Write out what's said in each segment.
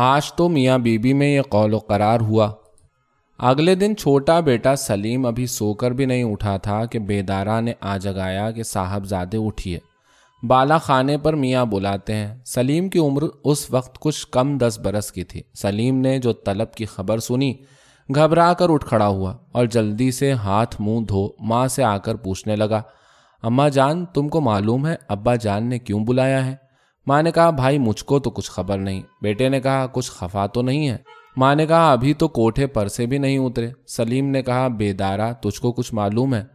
आज तो मियाँ बीबी में ये कौल करार हुआ अगले दिन छोटा बेटा सलीम अभी सोकर भी नहीं उठा था कि बेदारा ने आ जगाया कि साहबजादे उठिए बाला खाने पर मियाँ बुलाते हैं सलीम की उम्र उस वक्त कुछ कम दस बरस की थी सलीम ने जो तलब की खबर सुनी घबरा कर उठ खड़ा हुआ और जल्दी से हाथ मुंह धो माँ से आकर पूछने लगा अम्मा जान तुमको मालूम है अब्बा जान ने क्यों बुलाया है माँ ने कहा भाई मुझको तो कुछ खबर नहीं बेटे ने कहा कुछ खफा तो नहीं है माँ ने कहा अभी तो कोठे पर से भी नहीं उतरे सलीम ने कहा बेदारा तुझको कुछ मालूम है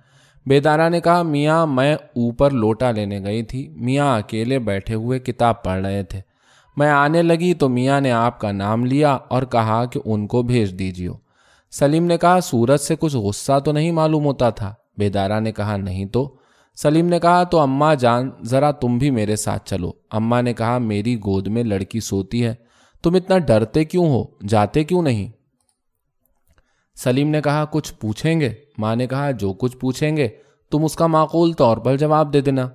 बेदारा ने कहा मियाँ मैं ऊपर लोटा लेने गई थी मियाँ अकेले बैठे हुए किताब पढ़ रहे थे मैं आने लगी तो मियाँ ने आपका नाम लिया और कहा कि उनको भेज दीजियो सलीम ने कहा सूरज से कुछ गुस्सा तो नहीं मालूम होता था बेदारा ने कहा नहीं तो सलीम ने कहा तो अम्मा जान ज़रा तुम भी मेरे साथ चलो अम्मा ने कहा मेरी गोद में लड़की सोती है तुम इतना डरते क्यों हो जाते क्यों नहीं सलीम ने कहा कुछ पूछेंगे माँ ने कहा जो कुछ पूछेंगे तुम उसका माकूल तौर पर जवाब दे देना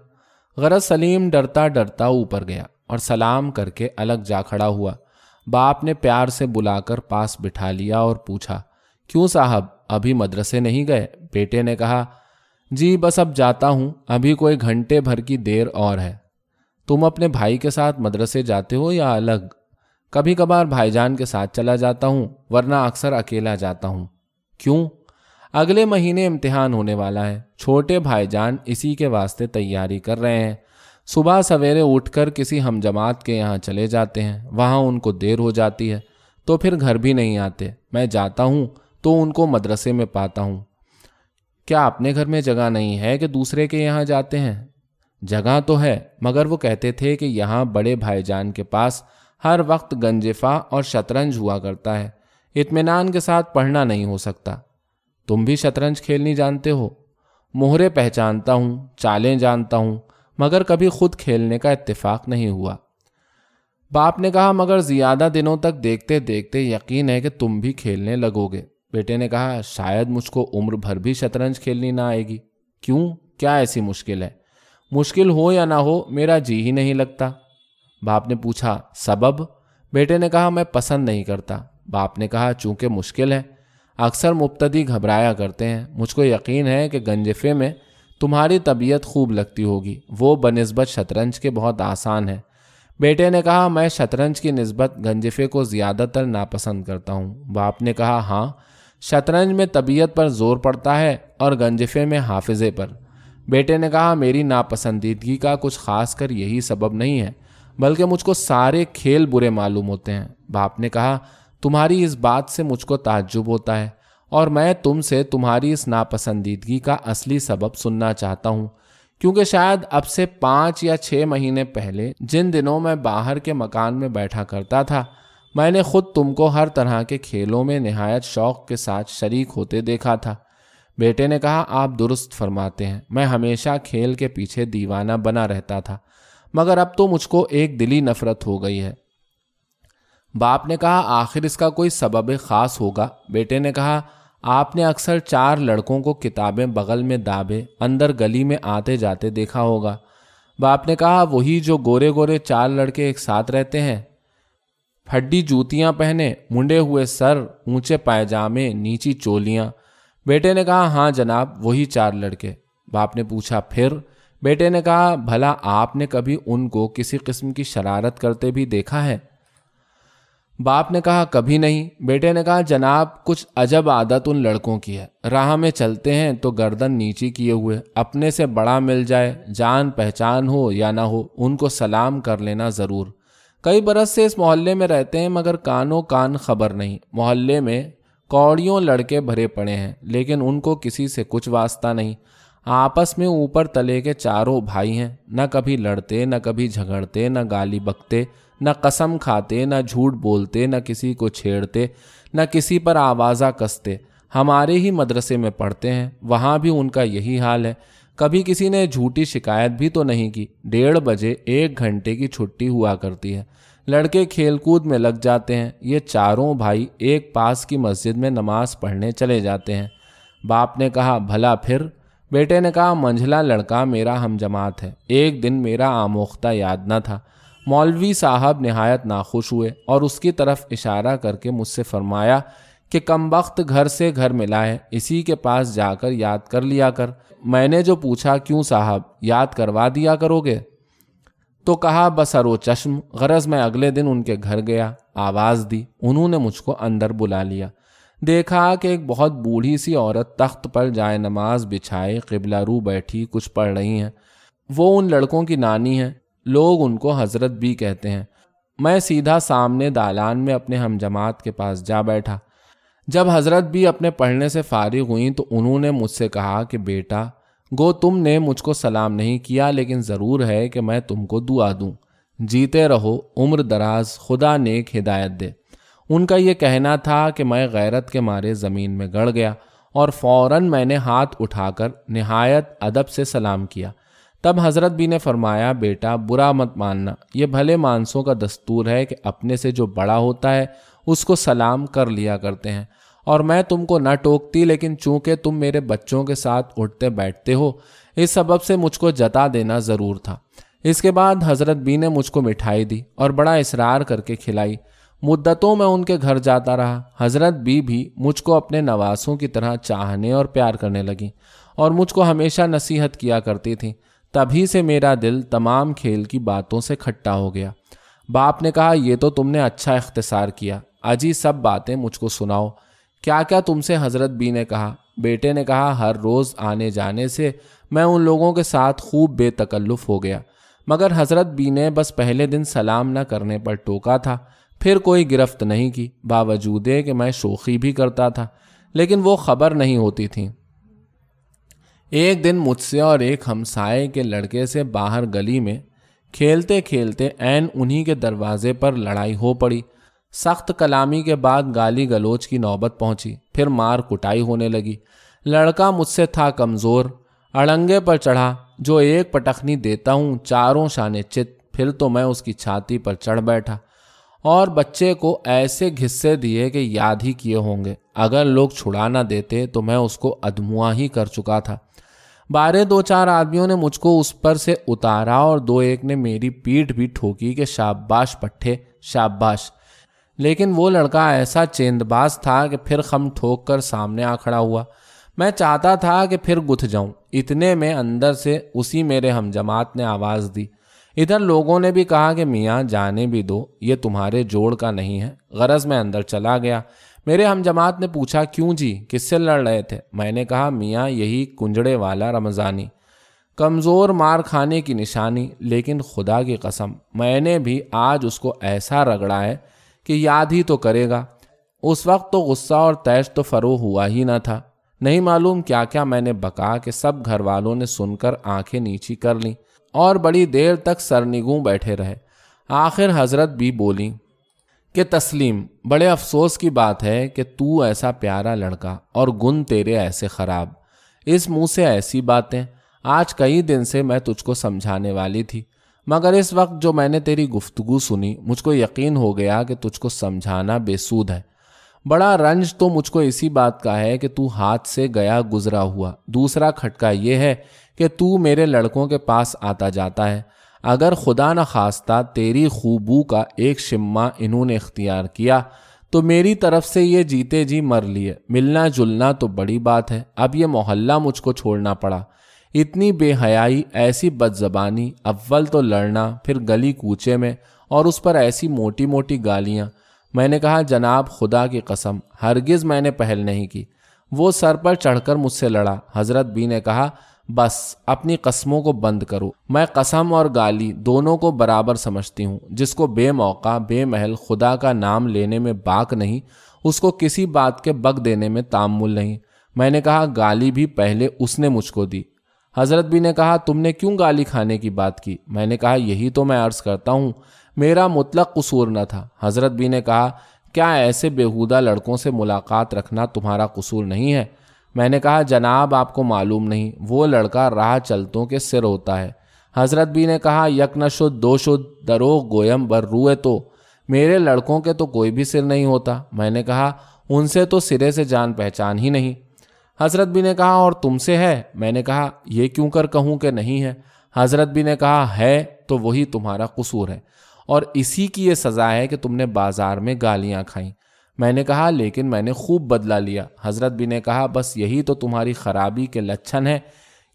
गरज सलीम डरता डरता ऊपर गया और सलाम करके अलग जा खड़ा हुआ बाप ने प्यार से बुलाकर पास बिठा लिया और पूछा क्यों साहब अभी मदरसे नहीं गए बेटे ने कहा जी बस अब जाता हूँ अभी कोई घंटे भर की देर और है तुम अपने भाई के साथ मदरसे जाते हो या अलग कभी कभार भाईजान के साथ चला जाता हूँ वरना अक्सर अकेला जाता हूँ क्यों अगले महीने इम्तिहान होने वाला है छोटे भाईजान इसी के वास्ते तैयारी कर रहे हैं सुबह सवेरे उठकर किसी हम जमात के यहाँ चले जाते हैं वहाँ उनको देर हो जाती है तो फिर घर भी नहीं आते मैं जाता हूँ तो उनको मदरसे में पाता हूँ क्या अपने घर में जगह नहीं है कि दूसरे के यहाँ जाते हैं जगह तो है मगर वो कहते थे कि यहाँ बड़े भाईजान के पास हर वक्त गंजिफा और शतरंज हुआ करता है इतमान के साथ पढ़ना नहीं हो सकता तुम भी शतरंज खेलनी जानते हो मोहरे पहचानता हूँ चालें जानता हूँ मगर कभी खुद खेलने का इत्तेफाक नहीं हुआ बाप ने कहा मगर ज़्यादा दिनों तक देखते देखते यकीन है कि तुम भी खेलने लगोगे बेटे ने कहा शायद मुझको उम्र भर भी शतरंज खेलनी ना आएगी क्यों क्या ऐसी मुश्किल है मुश्किल हो या ना हो मेरा जी ही नहीं लगता बाप ने पूछा सबब बेटे ने कहा मैं पसंद नहीं करता बाप ने कहा चूंकि मुश्किल है अक्सर मुब्तदी घबराया करते हैं मुझको यकीन है कि गंजफे में तुम्हारी तबीयत खूब लगती होगी वो बनस्बत शतरंज के बहुत आसान है बेटे ने कहा मैं शतरंज की नस्बत गंजफे को ज़्यादातर नापसंद करता हूँ बाप ने कहा हाँ शतरंज में तबीयत पर जोर पड़ता है और गंजफे में हाफिजे पर बेटे ने कहा मेरी नापसंदीदगी का कुछ खास कर यही सबब नहीं है बल्कि मुझको सारे खेल बुरे मालूम होते हैं बाप ने कहा तुम्हारी इस बात से मुझको ताज्जुब होता है और मैं तुमसे तुम्हारी इस नापसंदीदगी का असली सबब सुनना चाहता हूँ क्योंकि शायद अब से पाँच या छः महीने पहले जिन दिनों मैं बाहर के मकान में बैठा करता था मैंने खुद तुमको हर तरह के खेलों में नहायत शौक के साथ शरीक होते देखा था बेटे ने कहा आप दुरुस्त फरमाते हैं मैं हमेशा खेल के पीछे दीवाना बना रहता था मगर अब तो मुझको एक दिली नफरत हो गई है बाप ने कहा आखिर इसका कोई सबब ख़ास होगा बेटे ने कहा आपने अक्सर चार लड़कों को किताबें बगल में दाबे अंदर गली में आते जाते देखा होगा बाप ने कहा वही जो गोरे गोरे चार लड़के एक साथ रहते हैं फड्डी जूतियां पहने मुंडे हुए सर ऊंचे पायजामे नीची चोलियां बेटे ने कहा हाँ जनाब वही चार लड़के बाप ने पूछा फिर बेटे ने कहा भला आपने कभी उनको किसी किस्म की शरारत करते भी देखा है बाप ने कहा कभी नहीं बेटे ने कहा जनाब कुछ अजब आदत उन लड़कों की है राह में चलते हैं तो गर्दन नीचे किए हुए अपने से बड़ा मिल जाए जान पहचान हो या ना हो उनको सलाम कर लेना ज़रूर कई बरस से इस मोहल्ले में रहते हैं मगर कानों कान खबर नहीं मोहल्ले में कौड़ियों लड़के भरे पड़े हैं लेकिन उनको किसी से कुछ वास्ता नहीं आपस में ऊपर तले के चारों भाई हैं न कभी लड़ते न कभी झगड़ते न गाली बकते न कसम खाते न झूठ बोलते न किसी को छेड़ते न किसी पर आवाज़ा कसते हमारे ही मदरसे में पढ़ते हैं वहाँ भी उनका यही हाल है कभी किसी ने झूठी शिकायत भी तो नहीं की डेढ़ बजे एक घंटे की छुट्टी हुआ करती है लड़के खेलकूद में लग जाते हैं ये चारों भाई एक पास की मस्जिद में नमाज पढ़ने चले जाते हैं बाप ने कहा भला फिर बेटे ने कहा मंझला लड़का मेरा हम जमात है एक दिन मेरा आमोख्ता याद ना था मौलवी साहब नहायत नाखुश हुए और उसकी तरफ इशारा करके मुझसे फरमाया कि कम वक्त घर से घर मिला है इसी के पास जाकर याद कर लिया कर मैंने जो पूछा क्यों साहब याद करवा दिया करोगे तो कहा बस अरो चश्म गरज मैं अगले दिन उनके घर गया आवाज़ दी उन्होंने मुझको अंदर बुला लिया देखा कि एक बहुत बूढ़ी सी औरत तख्त पर जाए नमाज बिछाए किबला रू बैठी कुछ पढ़ रही हैं वो उन लड़कों की नानी हैं लोग उनको हजरत भी कहते हैं मैं सीधा सामने दालान में अपने हम जमात के पास जा बैठा जब हज़रत भी अपने पढ़ने से फारिग हुई तो उन्होंने मुझसे कहा कि बेटा गो तुमने मुझको सलाम नहीं किया लेकिन ज़रूर है कि मैं तुमको दुआ दूँ जीते रहो उम्र दराज खुदा नेक हिदायत दे उनका यह कहना था कि मैं गैरत के मारे ज़मीन में गड़ गया और फ़ौर मैंने हाथ उठाकर नहायत अदब से सलाम किया तब हज़रत भी ने फरमाया बेटा बुरा मत मानना ये भले मानसों का दस्तूर है कि अपने से जो बड़ा होता है उसको सलाम कर लिया करते हैं और मैं तुमको न टोकती लेकिन चूंकि तुम मेरे बच्चों के साथ उठते बैठते हो इस सबब से मुझको जता देना ज़रूर था इसके बाद हज़रत बी ने मुझको मिठाई दी और बड़ा इसरार करके खिलाई मुद्दतों में उनके घर जाता रहा हज़रत बी भी मुझको अपने नवासों की तरह चाहने और प्यार करने लगी और मुझको हमेशा नसीहत किया करती थी तभी से मेरा दिल तमाम खेल की बातों से खट्टा हो गया बाप ने कहा यह तो तुमने अच्छा इख्तसार किया अजी सब बातें मुझको सुनाओ क्या क्या तुमसे हजरत बी ने कहा बेटे ने कहा हर रोज़ आने जाने से मैं उन लोगों के साथ खूब बेतकल्लुफ़ हो गया मगर हजरत बी ने बस पहले दिन सलाम न करने पर टोका था फिर कोई गिरफ्त नहीं की बावजूद कि मैं शोखी भी करता था लेकिन वो खबर नहीं होती थी एक दिन मुझसे और एक हमसाए के लड़के से बाहर गली में खेलते खेलते एन उन्हीं के दरवाजे पर लड़ाई हो पड़ी सख्त कलामी के बाद गाली गलोच की नौबत पहुंची फिर मार कुटाई होने लगी लड़का मुझसे था कमज़ोर अड़ंगे पर चढ़ा जो एक पटखनी देता हूँ चारों शाने चित फिर तो मैं उसकी छाती पर चढ़ बैठा और बच्चे को ऐसे घिस्से दिए कि याद ही किए होंगे अगर लोग छुड़ा ना देते तो मैं उसको अधमुआ ही कर चुका था बारह दो चार आदमियों ने मुझको उस पर से उतारा और दो एक ने मेरी पीठ भी ठोकी कि शाबाश पट्ठे शाबाश लेकिन वो लड़का ऐसा चेंदबाज था कि फिर खम ठोक कर सामने आ खड़ा हुआ मैं चाहता था कि फिर गुथ जाऊं इतने में अंदर से उसी मेरे हम जमात ने आवाज़ दी इधर लोगों ने भी कहा कि मियाँ जाने भी दो ये तुम्हारे जोड़ का नहीं है गरज मैं अंदर चला गया मेरे हम जमात ने पूछा क्यों जी किससे लड़ रहे थे मैंने कहा मियाँ यही कुंजड़े वाला रमज़ानी कमज़ोर मार खाने की निशानी लेकिन खुदा की कसम मैंने भी आज उसको ऐसा रगड़ा है कि याद ही तो करेगा उस वक्त तो गुस्सा और तैश तो फरो हुआ ही ना था नहीं मालूम क्या क्या मैंने बका के सब घर वालों ने सुनकर आंखें नीची कर लीं और बड़ी देर तक सरनिगू बैठे रहे आखिर हजरत भी बोली कि तस्लीम बड़े अफसोस की बात है कि तू ऐसा प्यारा लड़का और गुन तेरे ऐसे ख़राब इस मुंह से ऐसी बातें आज कई दिन से मैं तुझको समझाने वाली थी मगर इस वक्त जो मैंने तेरी गुफ्तगु सुनी मुझको यकीन हो गया कि तुझको समझाना बेसूद है बड़ा रंज तो मुझको इसी बात का है कि तू हाथ से गया गुजरा हुआ दूसरा खटका यह है कि तू मेरे लड़कों के पास आता जाता है अगर खुदा न खास्ता तेरी खूबू का एक शिम्मा इन्होंने इख्तियार किया तो मेरी तरफ से ये जीते जी मर लिए मिलना जुलना तो बड़ी बात है अब ये मोहल्ला मुझको छोड़ना पड़ा इतनी बेहयाई ऐसी बदजबानी अव्वल तो लड़ना फिर गली कूचे में और उस पर ऐसी मोटी मोटी गालियाँ मैंने कहा जनाब खुदा की कसम हरगिज़ मैंने पहल नहीं की वो सर पर चढ़कर मुझसे लड़ा हजरत बी ने कहा बस अपनी कस्मों को बंद करो मैं कसम और गाली दोनों को बराबर समझती हूँ जिसको बेमौका बेमहल खुदा का नाम लेने में बाक नहीं उसको किसी बात के बग देने में तामुल नहीं मैंने कहा गाली भी पहले उसने मुझको दी हजरत भी ने कहा तुमने क्यों गाली खाने की बात की मैंने कहा यही तो मैं अर्ज करता हूँ मेरा मुतलक कसूर न था हजरत भी ने कहा क्या ऐसे बेहुदा लड़कों से मुलाकात रखना तुम्हारा कसूर नहीं है मैंने कहा जनाब आपको मालूम नहीं वो लड़का राह चलतों के सिर होता है हजरत बी ने कहा यक न शुद्ध दो शुद्ध दरो गोयम बर रुए तो मेरे लड़कों के तो कोई भी सिर नहीं होता मैंने कहा उनसे तो सिरे से जान पहचान ही नहीं हजरत भी ने कहा और तुमसे है मैंने कहा यह क्यों कर कहूँ कि नहीं है हजरत भी ने कहा है तो वही तुम्हारा कसूर है और इसी की यह सज़ा है कि तुमने बाज़ार में गालियाँ खाईं मैंने कहा लेकिन मैंने खूब बदला लिया हजरत भी ने कहा बस यही तो तुम्हारी खराबी के लक्षण है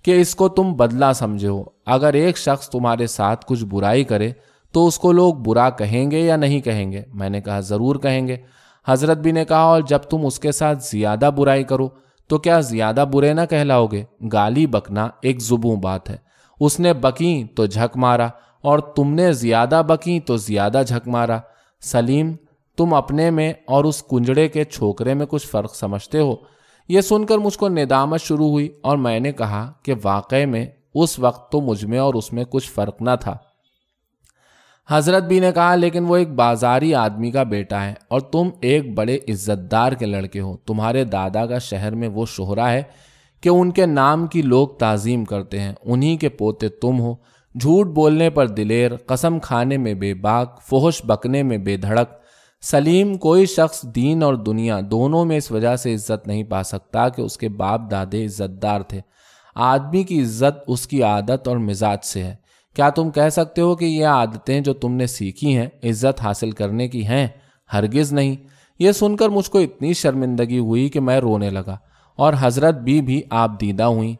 कि इसको तुम बदला समझे हो अगर एक शख्स तुम्हारे साथ कुछ बुराई करे तो उसको लोग बुरा कहेंगे या नहीं कहेंगे मैंने कहा ज़रूर कहेंगे हजरत भी ने कहा और जब तुम उसके साथ ज़्यादा बुराई करो तो क्या ज्यादा बुरे ना कहलाओगे गाली बकना एक जुबू बात है उसने बकी तो झक मारा और तुमने ज्यादा बकी तो ज्यादा झक मारा सलीम तुम अपने में और उस कुंजड़े के छोकरे में कुछ फ़र्क समझते हो यह सुनकर मुझको निदामत शुरू हुई और मैंने कहा कि वाकई में उस वक्त तो मुझ में और उसमें कुछ फ़र्क ना था हजरत बी ने कहा लेकिन वो एक बाजारी आदमी का बेटा है और तुम एक बड़े इज्जतदार के लड़के हो तुम्हारे दादा का शहर में वो शोहरा है कि उनके नाम की लोग ताजीम करते हैं उन्हीं के पोते तुम हो झूठ बोलने पर दिलेर कसम खाने में बेबाक फोहश बकने में बेधड़क सलीम कोई शख्स दीन और दुनिया दोनों में इस वजह से इज्जत नहीं पा सकता कि उसके बाप दादे इज्जतदार थे आदमी की इज्जत उसकी आदत और मिजाज से है क्या तुम कह सकते हो कि ये आदतें जो तुमने सीखी हैं इज्जत हासिल करने की हैं हरगिज़ नहीं ये सुनकर मुझको इतनी शर्मिंदगी हुई कि मैं रोने लगा और हजरत बी भी आप दीदा हुई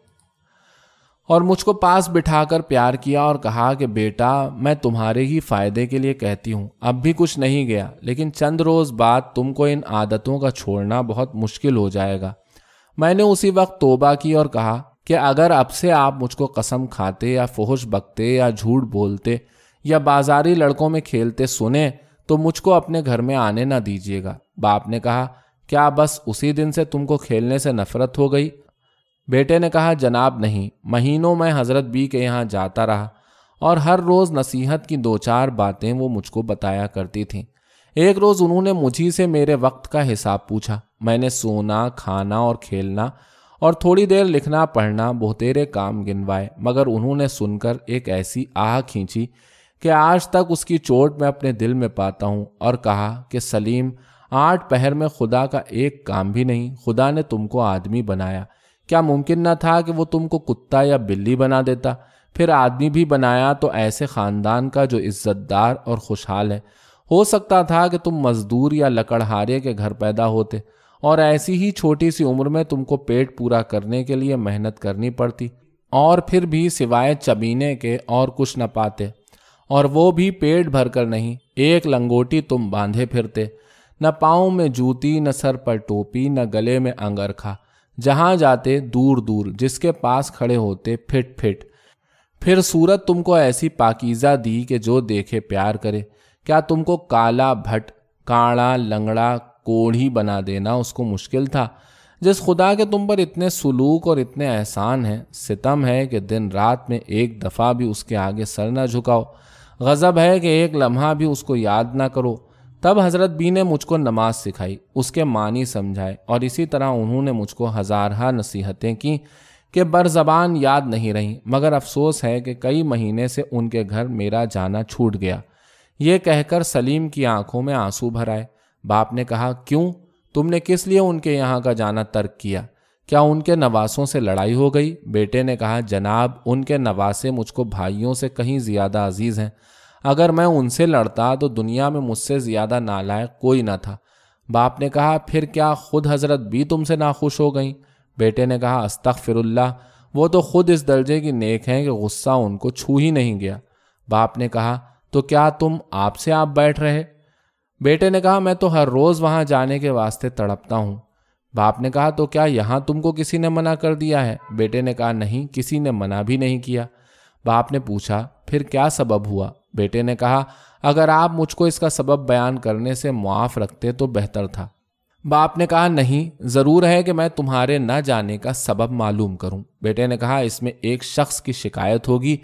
और मुझको पास बिठाकर प्यार किया और कहा कि बेटा मैं तुम्हारे ही फायदे के लिए कहती हूँ अब भी कुछ नहीं गया लेकिन चंद रोज़ बाद तुमको इन आदतों का छोड़ना बहुत मुश्किल हो जाएगा मैंने उसी वक्त तोबा की और कहा कि अगर अब से आप मुझको कसम खाते या फोहश बकते या झूठ बोलते या बाजारी लड़कों में खेलते सुने तो मुझको अपने घर में आने ना दीजिएगा बाप ने कहा क्या बस उसी दिन से तुमको खेलने से नफरत हो गई बेटे ने कहा जनाब नहीं महीनों में हजरत बी के यहाँ जाता रहा और हर रोज़ नसीहत की दो चार बातें वो मुझको बताया करती थीं एक रोज़ उन्होंने मुझी से मेरे वक्त का हिसाब पूछा मैंने सोना खाना और खेलना और थोड़ी देर लिखना पढ़ना बहुतेरे काम गिनवाए मगर उन्होंने सुनकर एक ऐसी आह खींची कि आज तक उसकी चोट मैं अपने दिल में पाता हूँ और कहा कि सलीम आठ पहर में खुदा का एक काम भी नहीं खुदा ने तुमको आदमी बनाया क्या मुमकिन न था कि वो तुमको कुत्ता या बिल्ली बना देता फिर आदमी भी बनाया तो ऐसे ख़ानदान का जो इज्जतदार और खुशहाल है हो सकता था कि तुम मजदूर या लकड़हारे के घर पैदा होते और ऐसी ही छोटी सी उम्र में तुमको पेट पूरा करने के लिए मेहनत करनी पड़ती और फिर भी सिवाय चबीने के और कुछ न पाते और वो भी पेट भरकर नहीं एक लंगोटी तुम बांधे फिरते न पाँव में जूती न सर पर टोपी न गले में अंगरखा जहाँ जाते दूर दूर जिसके पास खड़े होते फिट फिट फिर सूरत तुमको ऐसी पाकीज़ा दी कि जो देखे प्यार करे क्या तुमको काला भट काड़ा लंगड़ा कोढ़ ही बना देना उसको मुश्किल था जिस खुदा के तुम पर इतने सलूक और इतने एहसान हैं सितम है कि दिन रात में एक दफ़ा भी उसके आगे सर ना झुकाओ गज़ब है कि एक लम्हा भी उसको याद ना करो तब हज़रत बी ने मुझको नमाज सिखाई उसके मानी समझाए और इसी तरह उन्होंने मुझको हज़ारहा नसीहतें की कि बरज़बान याद नहीं रहीं मगर अफसोस है कि कई महीने से उनके घर मेरा जाना छूट गया ये कहकर सलीम की आंखों में आंसू भर आए बाप ने कहा क्यों तुमने किस लिए उनके यहाँ का जाना तर्क किया क्या उनके नवासों से लड़ाई हो गई बेटे ने कहा जनाब उनके नवासे मुझको भाइयों से कहीं ज़्यादा अजीज़ हैं अगर मैं उनसे लड़ता तो दुनिया में मुझसे ज़्यादा नालायक कोई ना था बाप ने कहा फिर क्या खुद हजरत भी तुमसे नाखुश हो गई बेटे ने कहा फिरुल्ला वो तो खुद इस दर्जे की नेक हैं कि गुस्सा उनको छू ही नहीं गया बाप ने कहा तो क्या तुम आपसे आप बैठ रहे बेटे ने कहा मैं तो हर रोज वहां जाने के वास्ते तड़पता हूँ बाप ने कहा तो क्या यहां तुमको किसी ने मना कर दिया है बेटे ने कहा नहीं किसी ने मना भी नहीं किया बाप ने पूछा फिर क्या सबब हुआ बेटे ने कहा अगर आप मुझको इसका सबब बयान करने से मुआफ रखते तो बेहतर था बाप ने कहा नहीं ज़रूर है कि मैं तुम्हारे न जाने का सबब मालूम करूं बेटे ने कहा इसमें एक शख्स की शिकायत होगी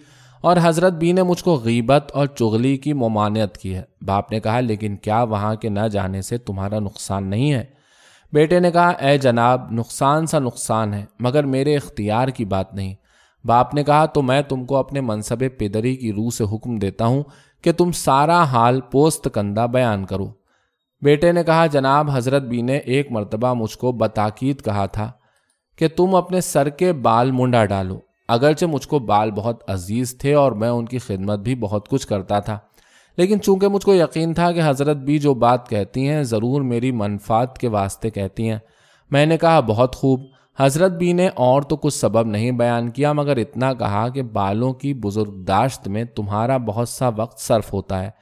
और हज़रत बी ने मुझको गीबत और चुगली की ममानियत की है बाप ने कहा लेकिन क्या वहाँ के न जाने से तुम्हारा नुकसान नहीं है बेटे ने कहा ए जनाब नुकसान सा नुकसान है मगर मेरे इख्तियार की बात नहीं बाप ने कहा तो मैं तुमको अपने मनसब पेदरी की रूह से हुक्म देता हूँ कि तुम सारा हाल पोस्त कंदा बयान करो बेटे ने कहा जनाब हज़रत बी ने एक मरतबा मुझको बताकीद कहा था कि तुम अपने सर के बाल मुंडा डालो अगरचे मुझको बाल बहुत अजीज थे और मैं उनकी खिदमत भी बहुत कुछ करता था लेकिन चूंकि मुझको यकीन था कि हज़रत भी जो बात कहती हैं ज़रूर मेरी मनफात के वास्ते कहती हैं मैंने कहा बहुत खूब हज़रत बी ने और तो कुछ सबब नहीं बयान किया मगर इतना कहा कि बालों की बुजुर्गदाश्त में तुम्हारा बहुत सा वक्त सर्फ होता है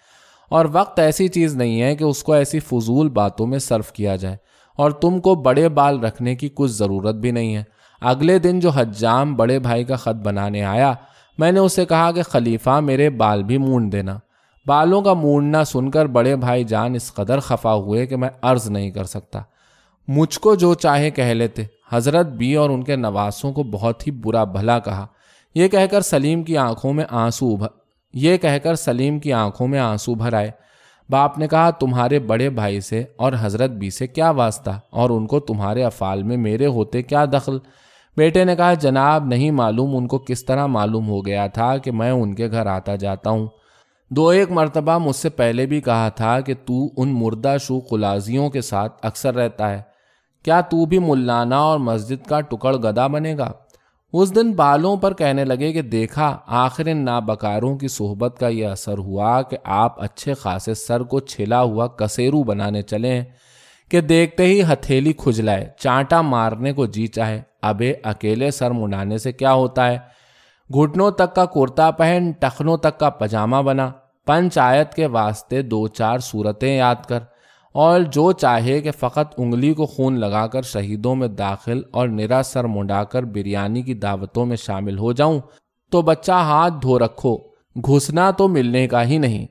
और वक्त ऐसी चीज़ नहीं है कि उसको ऐसी फजूल बातों में सर्फ किया जाए और तुमको बड़े बाल रखने की कुछ ज़रूरत भी नहीं है अगले दिन जो हजाम बड़े भाई का ख़त बनाने आया मैंने उसे कहा कि खलीफा मेरे बाल भी मूंड देना बालों का मूंडना सुनकर बड़े भाई जान इस कदर खफा हुए कि मैं अर्ज नहीं कर सकता मुझको जो चाहे कह लेते हजरत बी और उनके नवासों को बहुत ही बुरा भला कहा यह कहकर सलीम की आंखों में आंसू उभर ये कहकर सलीम की आंखों में आंसू भर आए बाप ने कहा तुम्हारे बड़े भाई से और हजरत बी से क्या वास्ता और उनको तुम्हारे अफाल में मेरे होते क्या दखल बेटे ने कहा जनाब नहीं मालूम उनको किस तरह मालूम हो गया था कि मैं उनके घर आता जाता हूँ दो एक मरतबा मुझसे पहले भी कहा था कि तू उन मुर्दा शू खुलाजियों के साथ अक्सर रहता है क्या तू भी मुल्लाना और मस्जिद का टुकड़ गदा बनेगा उस दिन बालों पर कहने लगे कि देखा आखिर इन नाबकारों की सोहबत का यह असर हुआ कि आप अच्छे खासे सर को छिला हुआ कसेरू बनाने चले हैं कि देखते ही हथेली खुजलाए चांटा मारने को जी चाहे अबे अकेले सर मुंडाने से क्या होता है घुटनों तक का कुर्ता पहन टखनों तक का पजामा बना पंचायत के वास्ते दो चार सूरतें याद कर और जो चाहे कि फ़कत उंगली को खून लगाकर शहीदों में दाखिल और निरा सर मुंडाकर बिरयानी की दावतों में शामिल हो जाऊं तो बच्चा हाथ धो रखो घुसना तो मिलने का ही नहीं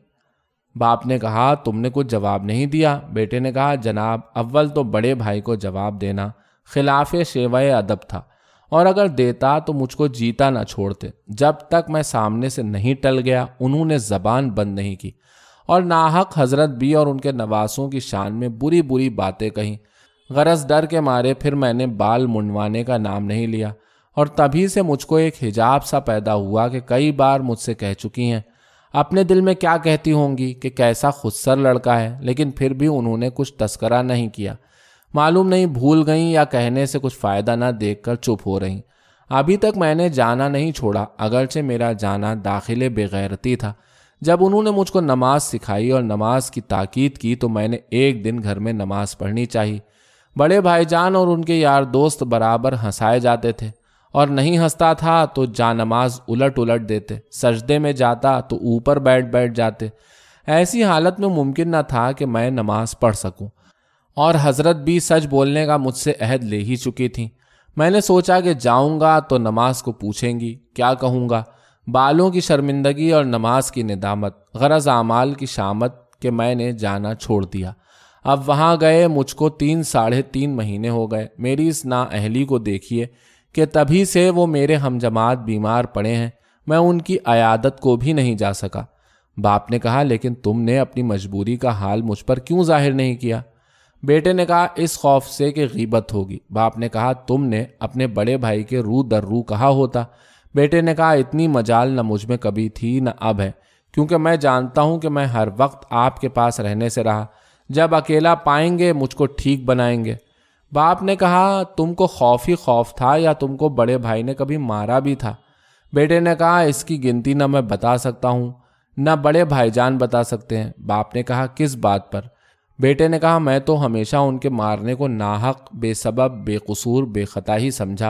बाप ने कहा तुमने कुछ जवाब नहीं दिया बेटे ने कहा जनाब अव्वल तो बड़े भाई को जवाब देना खिलाफ शेवाए अदब था और अगर देता तो मुझको जीता ना छोड़ते जब तक मैं सामने से नहीं टल गया उन्होंने जबान बंद नहीं की और नाहक हजरत भी और उनके नवासों की शान में बुरी बुरी बातें कहीं गरज डर के मारे फिर मैंने बाल मुंडवाने का नाम नहीं लिया और तभी से मुझको एक हिजाब सा पैदा हुआ कि कई बार मुझसे कह चुकी हैं अपने दिल में क्या कहती होंगी कि कैसा खुदसर लड़का है लेकिन फिर भी उन्होंने कुछ तस्करा नहीं किया मालूम नहीं भूल गई या कहने से कुछ फ़ायदा ना देखकर चुप हो रहीं अभी तक मैंने जाना नहीं छोड़ा अगरचे मेरा जाना दाखिले बेगैरती था जब उन्होंने मुझको नमाज सिखाई और नमाज की ताकीद की तो मैंने एक दिन घर में नमाज पढ़नी चाहिए बड़े भाईजान और उनके यार दोस्त बराबर हंसाए जाते थे और नहीं हंसता था तो जा नमाज उलट उलट देते सजदे में जाता तो ऊपर बैठ बैठ जाते ऐसी हालत में मुमकिन न था कि मैं नमाज पढ़ सकूं और हजरत भी सच बोलने का मुझसे अहद ले ही चुकी थी मैंने सोचा कि जाऊंगा तो नमाज को पूछेंगी क्या कहूँगा बालों की शर्मिंदगी और नमाज की निदामत गरज आमाल की शामत के मैंने जाना छोड़ दिया अब वहाँ गए मुझको तीन साढ़े तीन महीने हो गए मेरी इस नाअहली को देखिए कि तभी से वो मेरे हम बीमार पड़े हैं मैं उनकी अयादत को भी नहीं जा सका बाप ने कहा लेकिन तुमने अपनी मजबूरी का हाल मुझ पर क्यों जाहिर नहीं किया बेटे ने कहा इस खौफ से कि गीबत होगी बाप ने कहा तुमने अपने बड़े भाई के रू दर रू कहा होता बेटे ने कहा इतनी मजाल न मुझ में कभी थी न अब है क्योंकि मैं जानता हूं कि मैं हर वक्त आपके पास रहने से रहा जब अकेला पाएंगे मुझको ठीक बनाएंगे बाप ने कहा तुमको खौफ ही खौफ था या तुमको बड़े भाई ने कभी मारा भी था बेटे ने कहा इसकी गिनती न मैं बता सकता हूँ न बड़े भाईजान बता सकते हैं बाप ने कहा किस बात पर बेटे ने कहा मैं तो हमेशा उनके मारने को नाहक बेसबब बेकसूर बेखता ही समझा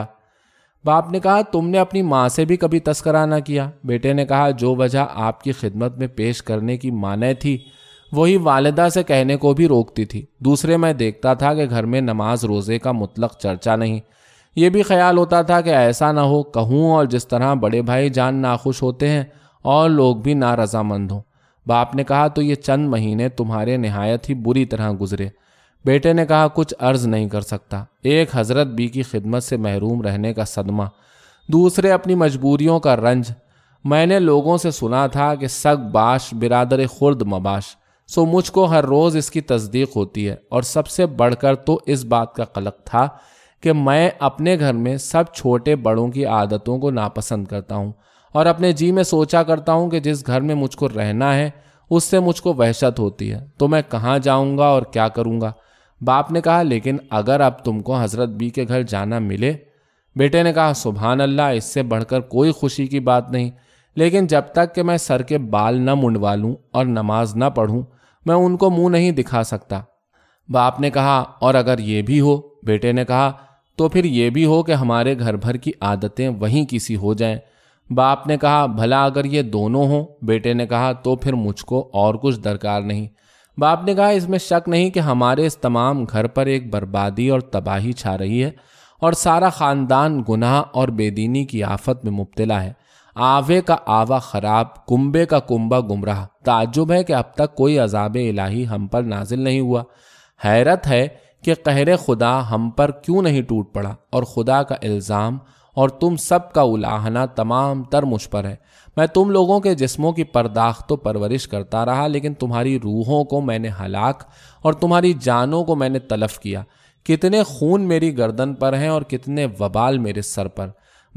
बाप ने कहा तुमने अपनी माँ से भी कभी तस्करा ना किया बेटे ने कहा जो वजह आपकी खिदमत में पेश करने की माने थी वही वालदा से कहने को भी रोकती थी दूसरे मैं देखता था कि घर में नमाज रोज़े का मुतलक चर्चा नहीं ये भी ख्याल होता था कि ऐसा ना हो कहूँ और जिस तरह बड़े भाई जान नाखुश होते हैं और लोग भी ना रजामंद हों बाप ने कहा तो ये चंद महीने तुम्हारे नहायत ही बुरी तरह गुजरे बेटे ने कहा कुछ अर्ज नहीं कर सकता एक हजरत बी की खिदमत से महरूम रहने का सदमा दूसरे अपनी मजबूरियों का रंज मैंने लोगों से सुना था कि सग बाश बिरादर खुर्द मबाश सो मुझको हर रोज़ इसकी तस्दीक होती है और सबसे बढ़कर तो इस बात का कलक था कि मैं अपने घर में सब छोटे बड़ों की आदतों को नापसंद करता हूँ और अपने जी में सोचा करता हूँ कि जिस घर में मुझको रहना है उससे मुझको वहशत होती है तो मैं कहाँ जाऊँगा और क्या करूँगा बाप ने कहा लेकिन अगर अब तुमको हजरत बी के घर जाना मिले बेटे ने कहा सुबहान अल्लाह इससे बढ़कर कोई खुशी की बात नहीं लेकिन जब तक कि मैं सर के बाल न मुंडवा लूँ और नमाज न पढ़ूँ मैं उनको मुंह नहीं दिखा सकता बाप ने कहा और अगर ये भी हो बेटे ने कहा तो फिर ये भी हो कि हमारे घर भर की आदतें वहीं किसी हो जाएं बाप ने कहा भला अगर ये दोनों हों बेटे ने कहा तो फिर मुझको और कुछ दरकार नहीं बाप ने कहा इसमें शक नहीं कि हमारे इस तमाम घर पर एक बर्बादी और तबाही छा रही है और सारा ख़ानदान गुनाह और बेदीनी की आफत में मुबतला है आवे का आवा खराब कुंबे का कुंबा गुमराह ताजुब है कि अब तक कोई अजाब इलाही हम पर नाजिल नहीं हुआ हैरत है कि कहरे खुदा हम पर क्यों नहीं टूट पड़ा और खुदा का इल्ज़ाम और तुम सब का उलाहना तमाम तर मुझ पर है मैं तुम लोगों के जिस्मों की परदाख तो परवरिश करता रहा लेकिन तुम्हारी रूहों को मैंने हलाक और तुम्हारी जानों को मैंने तलफ किया कितने खून मेरी गर्दन पर हैं और कितने वबाल मेरे सर पर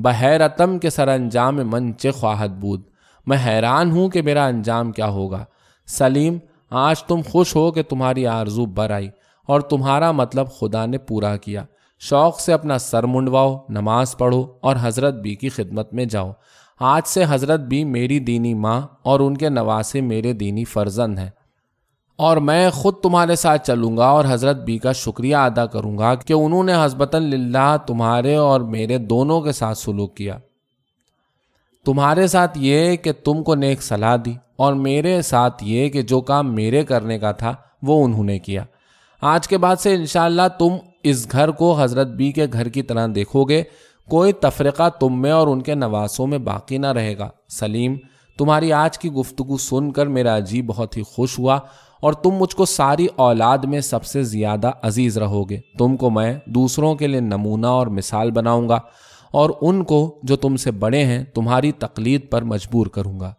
बहरतम के सर अंजाम मन चे ख्वाहत बूद मैं हैरान हूँ कि मेरा अंजाम क्या होगा सलीम आज तुम खुश हो कि तुम्हारी आरजू बर आई और तुम्हारा मतलब खुदा ने पूरा किया शौक से अपना सर मुंडवाओ नमाज पढ़ो और हजरत बी की खिदमत में जाओ आज से हजरत बी मेरी दीनी माँ और उनके नवासे मेरे दीनी फर्जंद हैं और मैं ख़ुद तुम्हारे साथ चलूंगा और हज़रत बी का शुक्रिया अदा करूँगा कि उन्होंने हजबत लाला तुम्हारे और मेरे दोनों के साथ सलूक किया तुम्हारे साथ ये कि तुमको नेक सलाह दी और मेरे साथ ये कि जो काम मेरे करने का था वो उन्होंने किया आज के बाद से इनशाला तुम इस घर को हज़रत बी के घर की तरह देखोगे कोई तफरका तुम में और उनके नवासों में बाकी ना रहेगा सलीम तुम्हारी आज की गुफ्तु सुनकर मेरा अजीब बहुत ही खुश हुआ और तुम मुझको सारी औलाद में सबसे ज़्यादा अजीज़ रहोगे तुमको मैं दूसरों के लिए नमूना और मिसाल बनाऊंगा और उनको जो तुमसे बड़े हैं तुम्हारी तकलीद पर मजबूर करूंगा